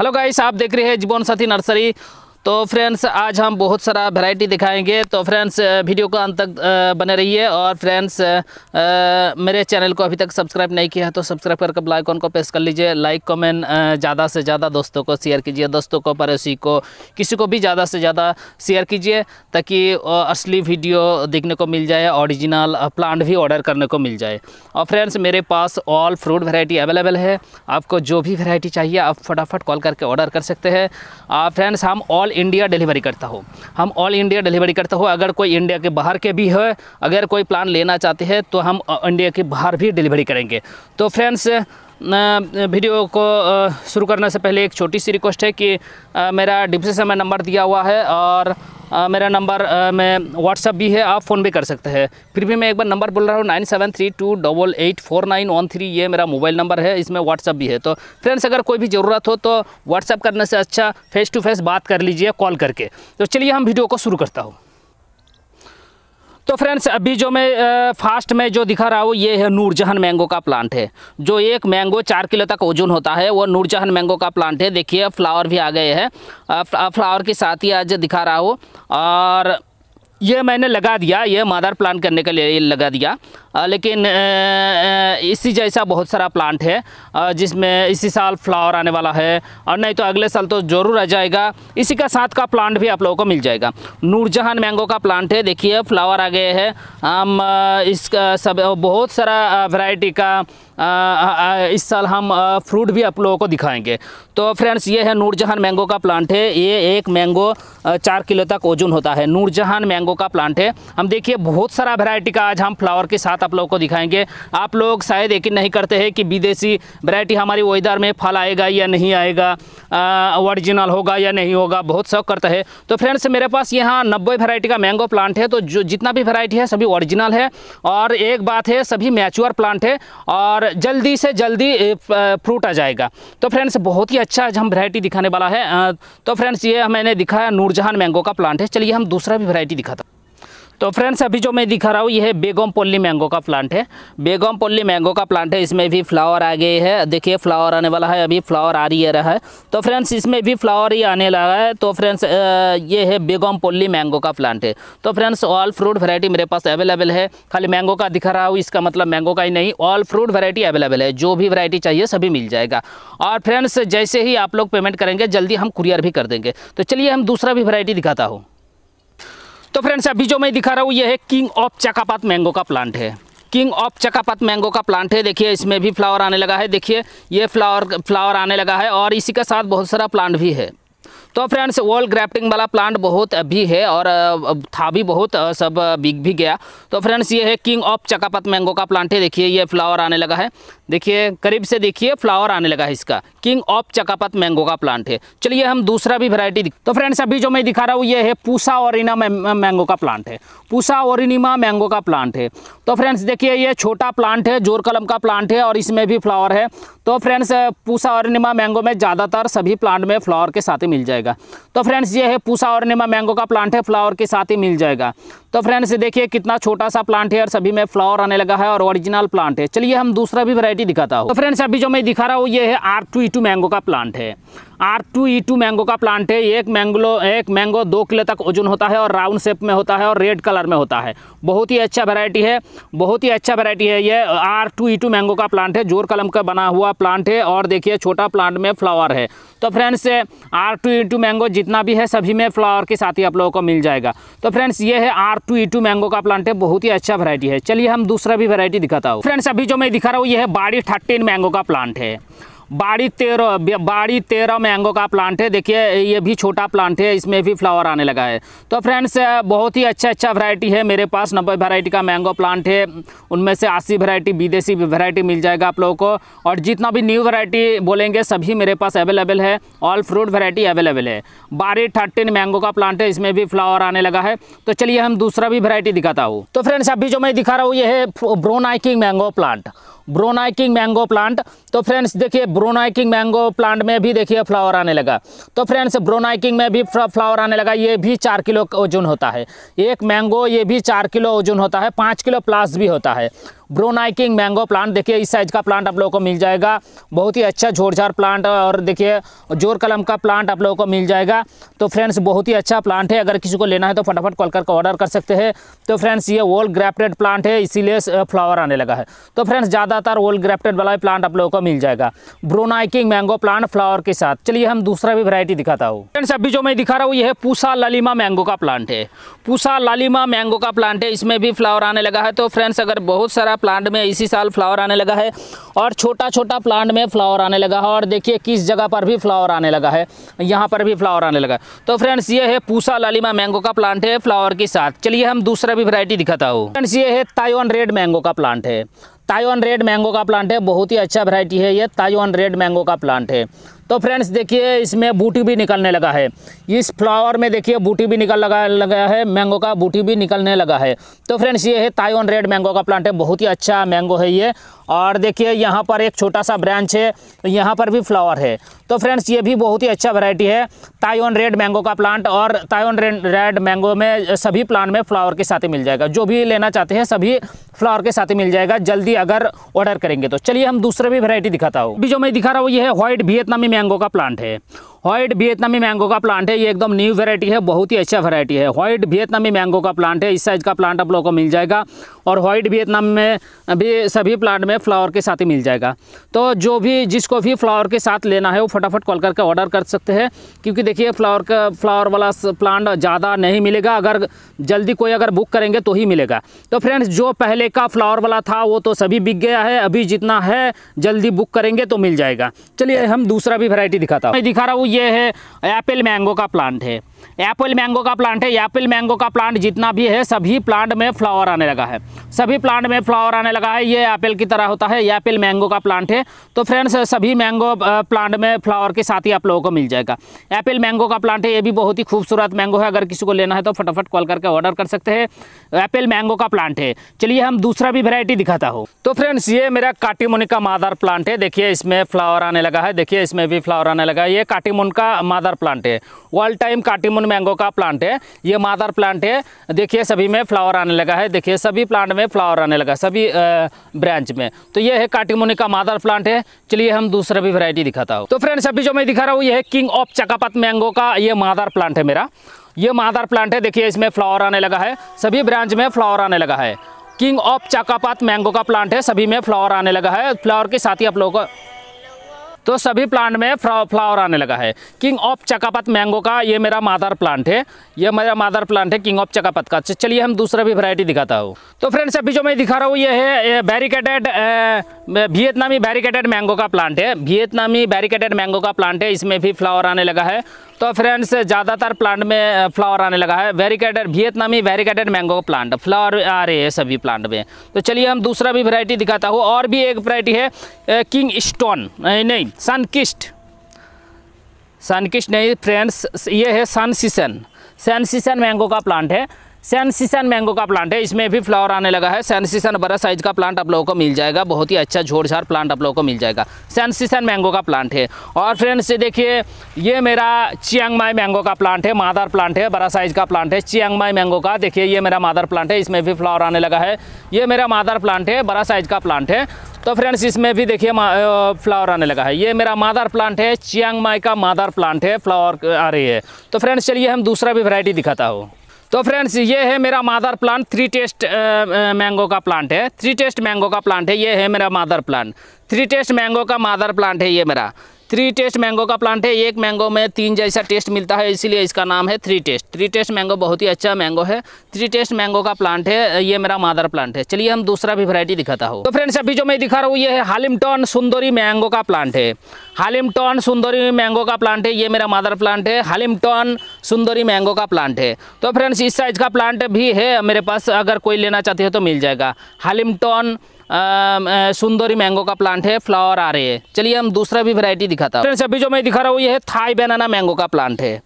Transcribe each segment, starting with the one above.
hello guys आप देख रहे हैं जीवन साथी नर्सरी तो फ्रेंड्स आज हम बहुत सारा वैरायटी दिखाएंगे तो फ्रेंड्स वीडियो को अंत तक बने रहिए और फ्रेंड्स मेरे चैनल को अभी तक सब्सक्राइब नहीं किया है तो सब्सक्राइब करके बेल को प्रेस कर लीजिए लाइक कमेंट ज़्यादा से ज़्यादा दोस्तों को शेयर कीजिए दोस्तों को पड़ोसी को किसी को भी ज़्यादा से ज़्यादा शेयर कीजिए ताकि असली वीडियो देखने को मिल जाए ऑरिजिनल प्लांट भी ऑर्डर करने को मिल जाए और फ्रेंड्स मेरे पास ऑल फ्रूट वैरायटी अवेलेबल है आपको जो भी वैरायटी चाहिए आप फटाफट कॉल करके ऑर्डर कर सकते हैं फ्रेंड्स हम ऑल ऑल इंडिया डिलीवरी करता हो हम ऑल इंडिया डिलीवरी करता हो अगर कोई इंडिया के बाहर के भी है अगर कोई प्लान लेना चाहते हैं तो हम इंडिया के बाहर भी डिलीवरी करेंगे तो फ्रेंड्स वीडियो को शुरू करने से पहले एक छोटी सी रिक्वेस्ट है कि मेरा डिस्क्रिप्शन में नंबर दिया हुआ है और मेरा नंबर में व्हाट्सअप भी है आप फ़ोन भी कर सकते हैं फिर भी मैं एक बार नंबर बोल रहा हूँ nine seven three two double eight four nine one three ये मेरा मोबाइल नंबर है इसमें व्हाट्सअप भी है तो फ्रेंड्स अगर कोई भी ज़रूरत हो तो व्हाट्सअप करने से अच्छा फ़ेस टू फेस बात कर लीजिए कॉल करके तो चलिए हम वीडियो को शुरू करता हूँ तो फ्रेंड्स अभी जो मैं फास्ट में जो दिखा रहा हूँ ये है नूरजहान मैंगो का प्लांट है जो एक मैंगो चार किलो तक ओजन होता है वो नूरजहान मैंगो का प्लांट है देखिए फ्लावर भी आ गए हैं फ्लावर के साथ ही आज दिखा रहा हूँ और ये मैंने लगा दिया ये मादार प्लांट करने के लिए लगा दिया आ, लेकिन इसी जैसा बहुत सारा प्लांट है जिसमें इसी साल फ्लावर आने वाला है और नहीं तो अगले साल तो ज़रूर आ जाएगा इसी का साथ का प्लांट भी आप लोगों को मिल जाएगा नूरजहान मैंगो का प्लांट है देखिए फ्लावर आ गए हैं हम इसका सब बहुत सारा वैरायटी का इस साल हम फ्रूट भी आप लोगों को दिखाएंगे तो फ्रेंड्स ये है नूरजहान मैंगो का प्लांट है ये एक मैंगो चार किलो तक ओजन होता है नूरजहान मैंगो का प्लांट है हम देखिए बहुत सारा वैरायटी का आज हम फ्लावर के साथ आप लोगों को दिखाएंगे आप लोग शायद यकीन नहीं करते हैं कि विदेशी वैरायटी हमारी वेदर में फल आएगा या नहीं आएगा ओरिजिनल होगा या नहीं होगा बहुत शौक करता है तो फ्रेंड्स मेरे पास यहाँ नब्बे वेरायटी का मैंगो प्लांट है तो जो जितना भी वैरायटी है सभी ओरिजिनल है और एक बात है सभी मैच्योर प्लांट है और जल्दी से जल्दी फ्रूट आ जाएगा तो फ्रेंड्स बहुत ही अच्छा आज हम वैरायटी दिखाने वाला है तो फ्रेंड्स ये मैंने दिखाया नूरजहान मैंगो का प्लांट है चलिए हम दूसरा भी वैरायटी दिखाता तो फ्रेंड्स अभी जो मैं दिखा रहा हूँ ये बेगम पोली मैंगो का प्लांट है बेगम पोली मैंगो का प्लांट है इसमें भी फ्लावर आ गए है देखिए फ्लावर आने वाला है अभी फ्लावर आ रही है रहा है तो फ्रेंड्स इसमें भी फ्लावर ही आने लगा है तो फ्रेंड्स ये है बेगम पोली मैंगो का प्लांट है तो फ्रेंड्स ऑल फ्रूट वेरायटी मेरे पास अवेलेबल है खाली मैंगो का दिखा रहा हूँ इसका मतलब मैंगो का ही नहीं ऑल फ्रूट वेरायटी अवेलेबल है जो भी वरायटी चाहिए सभी मिल जाएगा और फ्रेंड्स जैसे ही आप लोग पेमेंट करेंगे जल्दी हम कुरियर भी कर देंगे तो चलिए हम दूसरा भी वरायटी दिखाता हूँ तो फ्रेंड्स अभी जो मैं दिखा रहा हूँ ये है किंग ऑफ चकापात मैंगो का प्लांट है किंग ऑफ चकापात मैंगो का प्लांट है देखिए इसमें भी फ्लावर आने लगा है देखिए ये फ्लावर फ्लावर आने लगा है और इसी के साथ बहुत सारा प्लांट भी है तो फ्रेंड्स वॉल ग्राफ्टिंग वाला प्लांट बहुत अभी है और था भी बहुत सब बिक भी गया तो फ्रेंड्स ये है किंग ऑफ चकापत मैंगो का प्लांट है देखिए ये फ्लावर आने लगा है देखिए करीब से देखिए फ्लावर आने लगा है इसका किंग ऑफ चकापत मैंगो का प्लांट है चलिए हम दूसरा भी वैरायटी तो फ्रेंड्स अभी जो मैं दिखा रहा हूँ ये है पूसा ओरिना मैंगो का प्लांट है पूसा ओरिनिमा मैंगो का प्लांट है तो फ्रेंड्स देखिए ये छोटा प्लांट है जोर कलम का प्लांट है और इसमें भी फ्लावर है तो फ्रेंड्स पूसा ओरिनिमा मैंगो में ज़्यादातर सभी प्लांट में फ्लावर के साथ ही मिल जाएगा जाएगा तो फ्रेंड्स ये है पूसा और निमा मैंगो का प्लांट है फ्लावर के साथ ही मिल जाएगा तो फ्रेंड्स देखिए कितना छोटा सा प्लांट है और सभी में फ्लावर आने लगा है और ओरिजिनल प्लांट है चलिए हम दूसरा भी वैरायटी दिखाता हूँ तो फ्रेंड्स अभी जो मैं दिखा रहा हूँ ये है R two E two mango का प्लांट है R two E two mango का प्लांट है एक मैंगो एक मैंगो दो किलो तक ओजन होता है और राउंड शेप में होता है और रेड कलर में होता है बहुत ही अच्छा वैरायटी है बहुत ही अच्छा वैरायटी है ये R two E two mango का प्लांट है जोर कलम का बना हुआ प्लांट है और देखिए छोटा प्लांट में फ्लावर है तो friends R two E two mango जितना भी है सभी में फ्लावर के साथ ही आप लोगों को मिल जाएगा तो फ्रेंड्स ये है R two E two mango का प्लांट है बहुत ही अच्छा वैरायटी है चलिए हम दूसरा भी वैरायटी दिखाता हूँ फ्रेंड्स अभी जो मैं दिखा रहा हूँ ये है बाड़ी थर्टीन मैंगो का प्लांट है बाड़ी तेरह बाड़ी तेरह मैंगो का प्लांट है देखिए ये भी छोटा प्लांट है इसमें भी फ्लावर आने लगा है तो फ्रेंड्स बहुत ही अच्छा अच्छा वैरायटी है मेरे पास नब्बे वैरायटी का मैंगो प्लांट है उनमें से अस्सी वैरायटी विदेशी वैरायटी मिल जाएगा आप लोगों को और जितना भी न्यू वैरायटी बोलेंगे सभी मेरे पास अवेलेबल है ऑल फ्रूट वैरायटी अवेलेबल है बारी थर्टीन मैंगो का प्लांट है इसमें भी फ्लावर आने लगा है तो चलिए हम दूसरा भी वैरायटी दिखाता हूँ तो फ्रेंड्स अभी जो मैं दिखा रहा हूँ ये है Brunei king mango plant Brunei king mango plant तो फ्रेंड्स देखिए ब्रोनाइकिंग मैंगो प्लांट में भी देखिए फ्लावर आने लगा तो फ्रेंड्स ब्रोनाइकिंग में भी फ्लावर आने लगा ये भी चार किलो ओजन होता है एक मैंगो ये भी चार किलो ओजन होता है पाँच किलो प्लास भी होता है ब्रोनाइकिंग मैंगो प्लांट देखिए इस साइज़ का प्लांट आप लोगों को मिल जाएगा बहुत ही अच्छा झोरझार प्लांट और देखिए जोर कलम का प्लांट आप लोगों को मिल जाएगा तो फ्रेंड्स बहुत ही अच्छा प्लांट है अगर किसी को लेना है तो फटाफट कॉल करके ऑर्डर कर सकते हैं तो फ्रेंड्स ये ओल्ड ग्राफ्टेड प्लांट है इसीलिए फ्लावर आने लगा है तो फ्रेंड्स ज़्यादातर ओल्ड ग्राफ्टेड वाला प्लांट आप लोगों को मिल जाएगा ब्रोनाइकिंग मैंगो प्लांट फ्लावर के साथ चलिए हम दूसरा भी वैरायटी दिखाता हूँ फ्रेंड्स अभी जो मैं दिखा रहा हूँ ये पूसा लालिमा मैंगो का प्लांट है पूसा लालिमा मैंगो का प्लांट है इसमें भी फ्लावर आने लगा है तो फ्रेंड्स अगर बहुत सारा प्लांट में इसी साल फ्लावर आने लगा है और छोटा छोटा प्लांट में फ्लावर आने लगा है और देखिए किस जगह पर भी फ्लावर आने लगा है यहाँ पर भी फ्लावर आने लगा है तो फ्रेंड्स ये है पूसा लालिमा मैंगो का प्लांट है फ्लावर के साथ चलिए हम दूसरा भी वरायटी दिखाता हूँ फ्रेंड्स ये है ताइवान रेड मैंगो का प्लांट है ताइवान रेड मैंगो का प्लांट है बहुत ही अच्छा वरायटी है ये ताइवान रेड मैंगो का प्लांट है तो फ्रेंड्स देखिए इसमें बूटी भी निकलने लगा है इस फ्लावर में देखिए बूटी भी निकल लगा लगा है मैंगो का बूटी भी निकलने लगा है तो फ्रेंड्स ये है ताइवान रेड मैंगो का प्लांट है बहुत ही अच्छा मैंगो है ये और देखिए यहाँ पर एक छोटा सा ब्रांच है यहाँ पर भी फ्लावर है तो फ्रेंड्स ये भी बहुत ही अच्छा वैरायटी है ताइवान रेड मैंगो का प्लांट और ताइवान रेड मैंगो में सभी प्लांट में फ्लावर के साथ ही मिल जाएगा जो भी लेना चाहते हैं सभी फ्लावर के साथ ही मिल जाएगा जल्दी अगर ऑर्डर करेंगे तो चलिए हम दूसरे भी वैरायटी दिखाता हूँ अभी जो मैं दिखा रहा हूँ ये है व्हाइट वियतनामी मैंगो का प्लांट है व्हाइट वियतनामी मैंगो का प्लांट है ये एकदम न्यू वेरायटी है बहुत ही अच्छा वेरायटी है व्हाइट वियतनामी मैंगो का प्लांट है इस साइज़ का प्लांट आप लोगों को मिल जाएगा और व्हाइट वियतनाम में भी सभी प्लांट में फ्लावर के साथ ही मिल जाएगा तो जो भी जिसको भी फ्लावर के साथ लेना है वो फटाफट कॉल करके ऑर्डर कर सकते हैं क्योंकि देखिए फ्लावर का फ्लावर वाला प्लांट ज़्यादा नहीं मिलेगा अगर जल्दी कोई अगर बुक करेंगे तो ही मिलेगा तो फ्रेंड्स जो पहले का फ्लावर वाला था वो तो सभी बिक गया है अभी जितना है जल्दी बुक करेंगे तो मिल जाएगा चलिए हम दूसरा भी वेरायटी दिखाता हूँ मैं दिखा रहा हूँ ये है एप्पल मैंगो का प्लांट है एप्पल मैंगो का प्लांट है एप्पल मैंगो का प्लांट जितना भी है सभी प्लांट में फ्लावर आने लगा है सभी प्लांट में फ्लावर आने लगा है ये एप्पल की तरह होता है एप्पल मैंगो का प्लांट है तो फ्रेंड्स सभी मैंगो प्लांट में फ्लावर के साथ ही आप लोगों को मिल जाएगा एप्पल मैंगो का प्लांट है ये भी बहुत ही खूबसूरत मैंगो है अगर किसी को लेना है तो फटाफट कॉल करके ऑर्डर कर सकते हैं एप्पल मैंगो का प्लांट है चलिए हम दूसरा भी वेरायटी दिखाता हूँ तो फ्रेंड्स ये मेरा काटीमुन का मादर प्लांट है देखिए इसमें फ्लावर आने लगा है देखिए इसमें भी फ्लावर आने लगा है ये काटीमुन का मादर प्लांट है वर्ल्ड टाइम काटी सिमन मैंगो का प्लांट है ये मादर प्लांट है देखिए सभी में फ्लावर आने लगा है देखिए सभी प्लांट में फ्लावर आने लगा सभी ब्रांच में तो ये है काटीमुनि का मादर प्लांट है चलिए हम दूसरा भी वैरायटी दिखाता हूँ तो फ्रेंड्स अभी जो मैं दिखा रहा हूँ ये है किंग ऑफ चकापत मैंगो का ये मादर प्लांट है मेरा ये मादर प्लांट है देखिए इसमें फ्लावर आने लगा है सभी ब्रांच में फ्लावर आने लगा है किंग ऑफ चाकापात मैंगो का प्लांट है सभी में फ्लावर आने लगा है फ्लावर के साथ ही आप लोगों को तो सभी प्लांट में फ्लावर आने लगा है किंग ऑफ चकापत मैंगो का ये मेरा मादर प्लांट है ये मेरा मादर प्लांट है किंग ऑफ चकापत का चलिए हम दूसरा भी वैरायटी दिखाता हूँ तो फ्रेंड्स अभी जो मैं दिखा रहा हूँ ये है बैरिकेटेड वियतनामी बैरिकेटेड मैंगो का प्लांट है वियतनामी बैरिकेटेड मैंगो का प्लांट है इसमें भी फ्लावर आने लगा है तो फ्रेंड्स ज़्यादातर प्लांट में फ्लावर आने लगा है वेरिकेटेड वियतनामी वेरिकेटेड मैंगो प्लांट फ्लावर आ रहे हैं सभी प्लांट में तो चलिए हम दूसरा भी वैरायटी दिखाता हूँ और भी एक वैरायटी है किंग स्टोन नहीं, नहीं सनकिस्ट सनकिस्ट नहीं फ्रेंड्स ये है सनसीसन सनसीसन मैंगो का प्लांट है सैनसीसन मैंगो का प्लांट है इसमें भी फ्लावर आने लगा है सैनसीसन बड़ा साइज का प्लांट आप लोगों को मिल जाएगा बहुत ही अच्छा झोड़झाड़ प्लांट आप लोगों को मिल जाएगा सैनसीसन मैंगो का प्लांट है और फ्रेंड्स देखिए ये मेरा चियांगमाई मैंगो का प्लांट है मादर प्लांट है बड़ा साइज का प्लांट है चियांगमाई मैंगो का देखिए ये मेरा मादर प्लांट है इसमें भी फ्लावर आने लगा है ये मेरा मादर प्लांट है बड़ा साइज का प्लांट है तो फ्रेंड्स इसमें भी देखिए फ्लावर आने लगा है ये मेरा मादर प्लांट है चियांगमाई का मादर प्लांट है फ्लावर आ रही है तो फ्रेंड्स चलिए हम दूसरा भी वैरायटी दिखाता हूँ तो फ्रेंड्स ये है मेरा mother plant three taste mango का प्लांट है थ्री टेस्ट मैंगो का प्लांट है ये है मेरा mother plant three taste mango का मादर प्लांट है ये मेरा थ्री टेस्ट मैंगो का प्लांट है एक मैंगो में तीन जैसा टेस्ट मिलता है इसीलिए इसका नाम है three taste three taste mango बहुत ही अच्छा मैंगो है थ्री टेस्ट मैंगो का प्लांट है ये मेरा मादर प्लांट है चलिए हम दूसरा भी वैरायटी दिखाता हूँ तो फ्रेंड्स अभी जो मैं दिखा रहा हूँ ये है हालिमटॉन सुंदरी मैंगो का प्लांट है हालिमटॉन सुंदरी मैंगो का प्लांट है ये मेरा मादर प्लांट है हालिमटॉन सुंदरी मैंगो का प्लांट है तो फ्रेंड्स इस साइज का प्लांट भी है मेरे पास अगर कोई लेना चाहते हो तो मिल जाएगा हालिमटॉन सुंदरी मैंगो का प्लांट है फ्लावर आ रहे हैं चलिए हम दूसरा भी वैरायटी दिखाता हूँ फ्रेंड्स अभी जो मैं दिखा रहा हूँ ये है थाई बनाना मैंगो का प्लांट है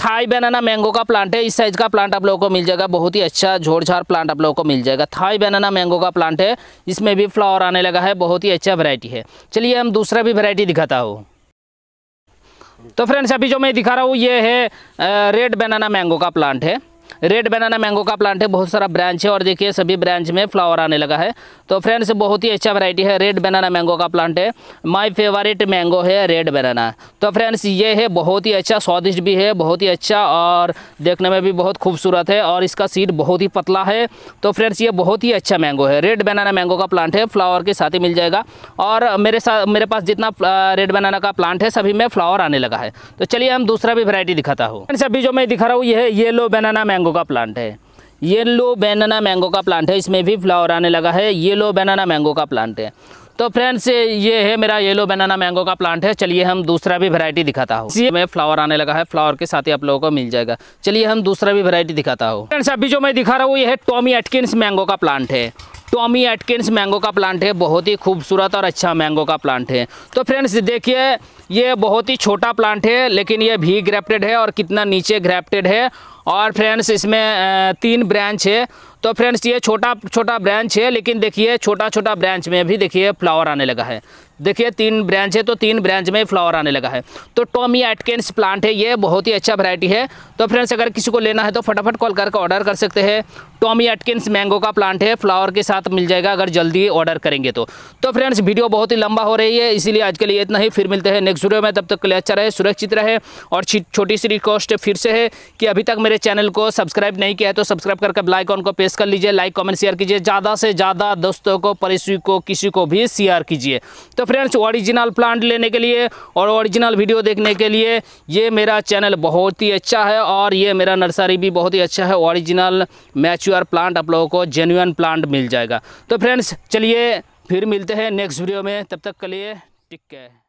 थाई बनाना मैंगो का प्लांट है इस साइज़ का प्लांट आप लोगों को मिल जाएगा बहुत ही अच्छा झोड़झाड़ प्लांट आप लोगों को मिल जाएगा थाई बनाना मैंगो का प्लांट है इसमें भी फ्लावर आने लगा है बहुत ही अच्छा वैरायटी है चलिए हम दूसरा भी वैरायटी दिखाता हूँ तो फ्रेंड्स अभी जो मैं दिखा रहा हूँ ये है रेड बनाना मैंगो का प्लांट है रेड बनाना मैंगो का प्लांट है बहुत सारा ब्रांच है और देखिए सभी ब्रांच में फ्लावर आने लगा है तो फ्रेंड्स बहुत ही अच्छा वैरायटी है रेड बनाना मैंगो का प्लांट है माय फेवरेट मैंगो है रेड बनाना तो फ्रेंड्स ये है बहुत ही अच्छा स्वादिष्ट भी है बहुत ही अच्छा और देखने में भी बहुत खूबसूरत है और इसका सीड बहुत ही पतला है तो फ्रेंड्स ये बहुत ही अच्छा मैंगो है रेड बनाना मैंगो का प्लांट है फ्लावर के साथ ही मिल जाएगा और मेरे साथ मेरे पास जितना रेड बनाना का प्लांट है सभी में फ्लावर आने लगा है तो चलिए हम दूसरा भी वैरायटी दिखाता हूँ फ्रेंड्स अभी जो मैं दिखा रहा हूँ ये येलो बनाना मैंगो मैंगो का प्लांट है येलो बनाना मैंगो का प्लांट है इसमें भी फ्लावर आने लगा है येलो बनाना मैंगो का प्लांट है तो फ्रेंड्स ये है मेरा येलो बनाना मैंगो का प्लांट है चलिए हम दूसरा भी वैरायटी दिखाता हूँ इसी में फ्लावर आने लगा है फ्लावर के साथ ही आप लोगों को मिल जाएगा चलिए हम दूसरा भी वैरायटी दिखाता हूँ फ्रेंड्स अभी जो मैं दिखा रहा हूँ ये है टॉमी एटकिन्स मैंगो का प्लांट है टॉमी एटकिन्स मैंगो का प्लांट है बहुत ही खूबसूरत और अच्छा मैंगो का प्लांट है तो फ्रेंड्स देखिए ये बहुत ही छोटा प्लांट है लेकिन ये भी ग्रेप्टेड है और कितना नीचे ग्रेप्टेड है और फ्रेंड्स इसमें तीन ब्रांच है तो फ्रेंड्स ये छोटा छोटा ब्रांच है लेकिन देखिए छोटा छोटा ब्रांच में भी देखिए फ्लावर आने लगा है देखिए तीन ब्रांच है तो तीन ब्रांच में फ्लावर आने लगा है तो टॉमी एटकेंस प्लांट है ये बहुत ही अच्छा वैरायटी है तो फ्रेंड्स अगर किसी को लेना है तो फटाफट कॉल करके ऑर्डर कर सकते हैं टॉमी एटकिंस मैंगो का प्लांट है फ्लावर के साथ मिल जाएगा अगर जल्दी ऑर्डर करेंगे तो तो फ्रेंड्स वीडियो बहुत ही लंबा हो रही है इसीलिए आज के लिए इतना ही फिर मिलते हैं नेक्स्ट वीडियो में तब तक के लिए अच्छा रहे सुरक्षित रहे और छोटी सी रिक्वेस्ट फिर से है कि अभी तक मेरे चैनल को सब्सक्राइब नहीं किया है तो सब्सक्राइब करके ऑन को प्रेस कर लीजिए लाइक कॉमेंट शेयर कीजिए ज़्यादा से ज़्यादा दोस्तों को परिस को किसी को भी शेयर कीजिए तो फ्रेंड्स ओरिजिनल प्लांट लेने के लिए और ओरिजिनल वीडियो देखने के लिए ये मेरा चैनल बहुत ही अच्छा है और ये मेरा नर्सरी भी बहुत ही अच्छा है ओरिजिनल मैच्योर प्लांट आप लोगों को जेन्यून प्लांट मिल जाएगा तो फ्रेंड्स चलिए फिर मिलते हैं नेक्स्ट वीडियो में तब तक के लिए टिक केयर